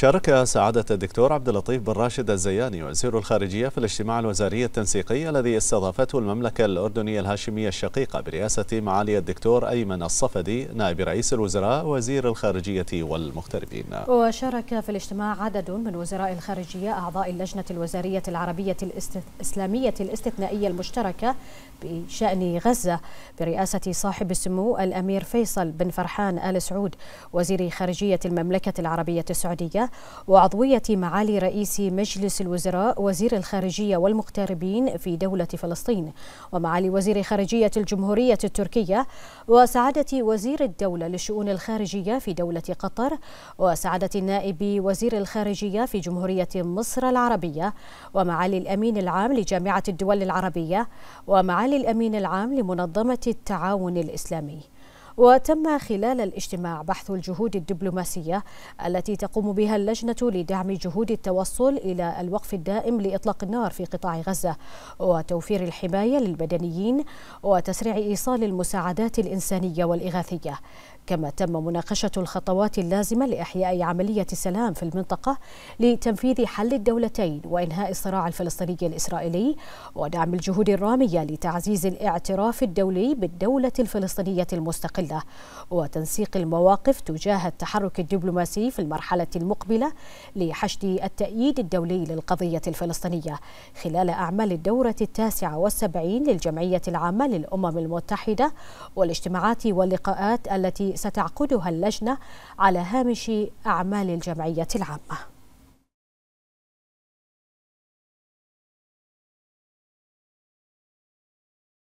شارك سعادة الدكتور عبد اللطيف بن راشد الزياني وزير الخارجية في الاجتماع الوزاري التنسيقي الذي استضافته المملكة الأردنية الهاشمية الشقيقة برئاسة معالي الدكتور أيمن الصفدي نائب رئيس الوزراء وزير الخارجية والمغتربين وشارك في الاجتماع عدد من وزراء الخارجية أعضاء اللجنة الوزارية العربية الإسلامية الاستثنائية المشتركة بشأن غزة برئاسة صاحب السمو الأمير فيصل بن فرحان آل سعود وزير خارجية المملكة العربية السعودية وعضوية معالي رئيس مجلس الوزراء وزير الخارجية والمغتربين في دولة فلسطين ومعالي وزير خارجية الجمهورية التركية وسعادة وزير الدولة للشؤون الخارجية في دولة قطر وسعادة نائب وزير الخارجية في جمهورية مصر العربية ومعالي الأمين العام لجامعة الدول العربية ومعالي الأمين العام لمنظمة التعاون الإسلامي وتم خلال الاجتماع بحث الجهود الدبلوماسية التي تقوم بها اللجنة لدعم جهود التوصل إلى الوقف الدائم لإطلاق النار في قطاع غزة وتوفير الحماية للمدنيين وتسريع إيصال المساعدات الإنسانية والإغاثية كما تم مناقشة الخطوات اللازمة لإحياء عملية السلام في المنطقة لتنفيذ حل الدولتين وإنهاء الصراع الفلسطيني الإسرائيلي ودعم الجهود الرامية لتعزيز الاعتراف الدولي بالدولة الفلسطينية المستقلة المستقلة وتنسيق المواقف تجاه التحرك الدبلوماسي في المرحلة المقبلة لحشد التأييد الدولي للقضية الفلسطينية خلال أعمال الدورة التاسعة والسبعين للجمعية العامة للأمم المتحدة والاجتماعات واللقاءات التي ستعقدها اللجنة على هامش أعمال الجمعية العامة